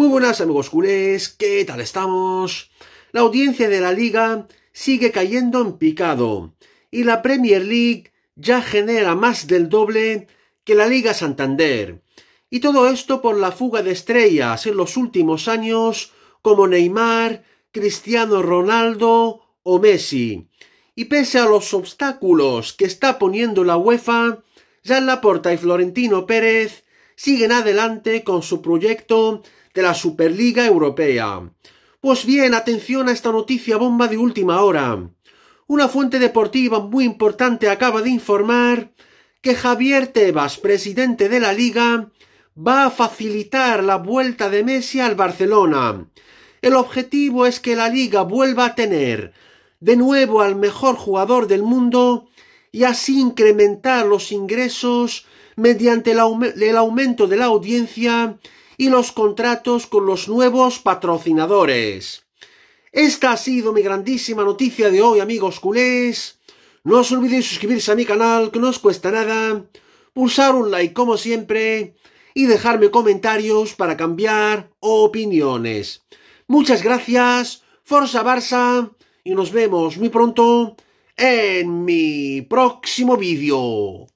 Muy buenas amigos culés, ¿qué tal estamos? La audiencia de la liga sigue cayendo en picado y la Premier League ya genera más del doble que la Liga Santander. Y todo esto por la fuga de estrellas en los últimos años como Neymar, Cristiano Ronaldo o Messi. Y pese a los obstáculos que está poniendo la UEFA, ya la Porta y Florentino Pérez siguen adelante con su proyecto de la Superliga Europea. Pues bien, atención a esta noticia bomba de última hora. Una fuente deportiva muy importante acaba de informar que Javier Tebas, presidente de la liga, va a facilitar la vuelta de Messi al Barcelona. El objetivo es que la liga vuelva a tener de nuevo al mejor jugador del mundo y así incrementar los ingresos mediante el, aumento de la audiencia y los contratos con los nuevos patrocinadores. Esta ha sido mi grandísima noticia de hoy, amigos culés. No os olvidéis suscribirse a mi canal, que no os cuesta nada, pulsar un like como siempre y dejarme comentarios para cambiar opiniones. Muchas gracias, Forza Barça, y nos vemos muy pronto en mi próximo vídeo.